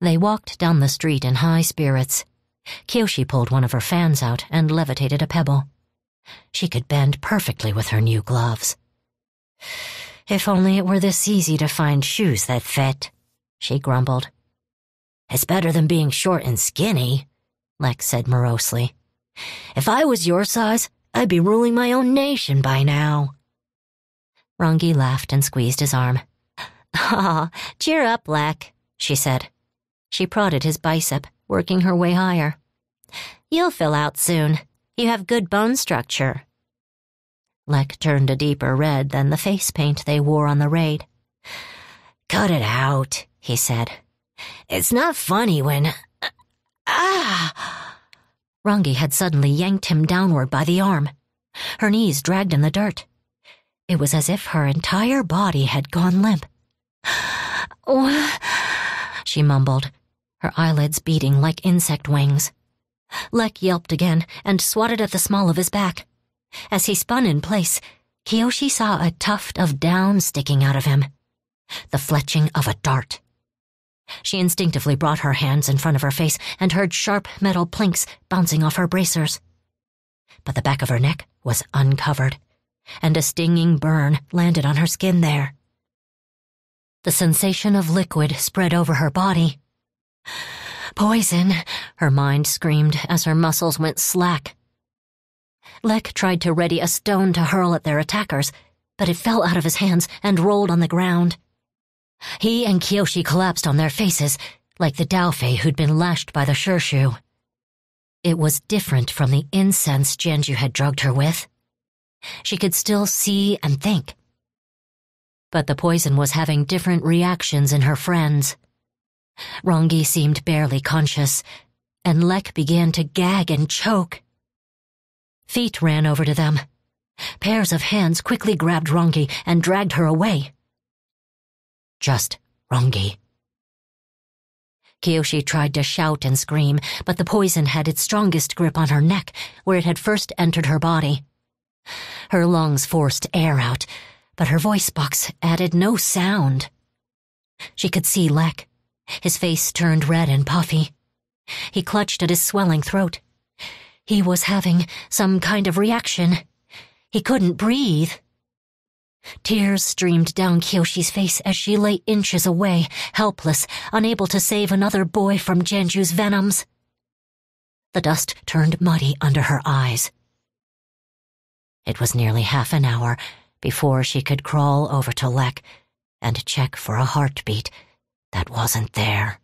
They walked down the street in high spirits. Kyoshi pulled one of her fans out and levitated a pebble. She could bend perfectly with her new gloves. If only it were this easy to find shoes that fit, she grumbled. It's better than being short and skinny, Lex said morosely. If I was your size, I'd be ruling my own nation by now. Rangi laughed and squeezed his arm. Ah, cheer up, Lek, she said. She prodded his bicep, working her way higher. You'll fill out soon. You have good bone structure. Leck turned a deeper red than the face paint they wore on the raid. Cut it out, he said. It's not funny when. Ah! Rangi had suddenly yanked him downward by the arm. Her knees dragged in the dirt. It was as if her entire body had gone limp. she mumbled, her eyelids beating like insect wings. Lek yelped again and swatted at the small of his back. As he spun in place, Kiyoshi saw a tuft of down sticking out of him. The fletching of a dart. She instinctively brought her hands in front of her face and heard sharp metal plinks bouncing off her bracers. But the back of her neck was uncovered, and a stinging burn landed on her skin there. The sensation of liquid spread over her body, Poison, her mind screamed as her muscles went slack. Lek tried to ready a stone to hurl at their attackers, but it fell out of his hands and rolled on the ground. He and Kiyoshi collapsed on their faces, like the Daofei who'd been lashed by the Shurshu. It was different from the incense Genju had drugged her with. She could still see and think. But the poison was having different reactions in her friends. Rongi seemed barely conscious, and Lek began to gag and choke. Feet ran over to them. Pairs of hands quickly grabbed Rongi and dragged her away. Just Rongi. Kiyoshi tried to shout and scream, but the poison had its strongest grip on her neck, where it had first entered her body. Her lungs forced air out, but her voice box added no sound. She could see Lek, his face turned red and puffy. He clutched at his swelling throat. He was having some kind of reaction. He couldn't breathe. Tears streamed down Kyoshi's face as she lay inches away, helpless, unable to save another boy from Genju's venoms. The dust turned muddy under her eyes. It was nearly half an hour before she could crawl over to Lek and check for a heartbeat that wasn't there.